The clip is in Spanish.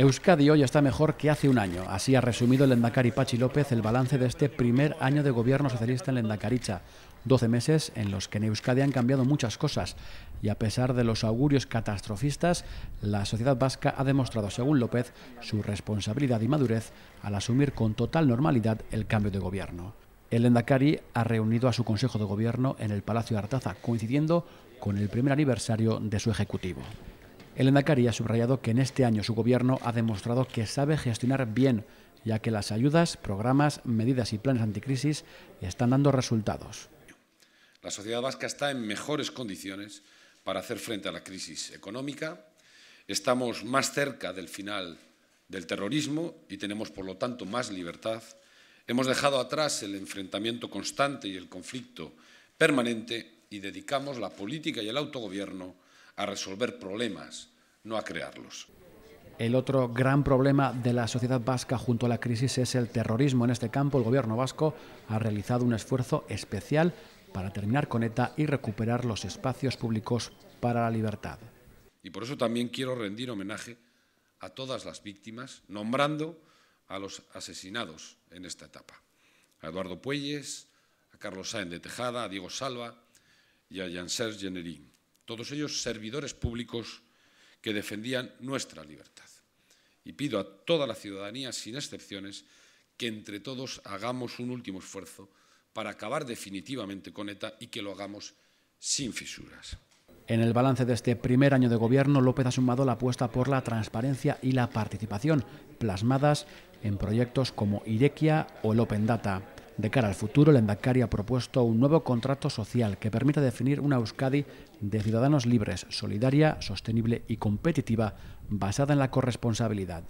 Euskadi hoy está mejor que hace un año. Así ha resumido el Endacari Pachi López el balance de este primer año de gobierno socialista en Endacaricha. 12 meses en los que en Euskadi han cambiado muchas cosas y a pesar de los augurios catastrofistas, la sociedad vasca ha demostrado, según López, su responsabilidad y madurez al asumir con total normalidad el cambio de gobierno. El Endacari ha reunido a su Consejo de Gobierno en el Palacio de Artaza, coincidiendo con el primer aniversario de su ejecutivo. Elena Cari ha subrayado que en este año su gobierno ha demostrado que sabe gestionar bien, ya que las ayudas, programas, medidas y planes anticrisis están dando resultados. La sociedad vasca está en mejores condiciones para hacer frente a la crisis económica. Estamos más cerca del final del terrorismo y tenemos, por lo tanto, más libertad. Hemos dejado atrás el enfrentamiento constante y el conflicto permanente y dedicamos la política y el autogobierno a resolver problemas, no a crearlos. El otro gran problema de la sociedad vasca junto a la crisis es el terrorismo. En este campo, el gobierno vasco ha realizado un esfuerzo especial para terminar con ETA y recuperar los espacios públicos para la libertad. Y por eso también quiero rendir homenaje a todas las víctimas, nombrando a los asesinados en esta etapa. A Eduardo Puelles, a Carlos Saen de Tejada, a Diego Salva y a Janser Generín todos ellos servidores públicos que defendían nuestra libertad. Y pido a toda la ciudadanía, sin excepciones, que entre todos hagamos un último esfuerzo para acabar definitivamente con ETA y que lo hagamos sin fisuras. En el balance de este primer año de gobierno, López ha sumado la apuesta por la transparencia y la participación, plasmadas en proyectos como Irequia o el Open Data. De cara al futuro, el Endacari ha propuesto un nuevo contrato social que permita definir una Euskadi de ciudadanos libres, solidaria, sostenible y competitiva, basada en la corresponsabilidad.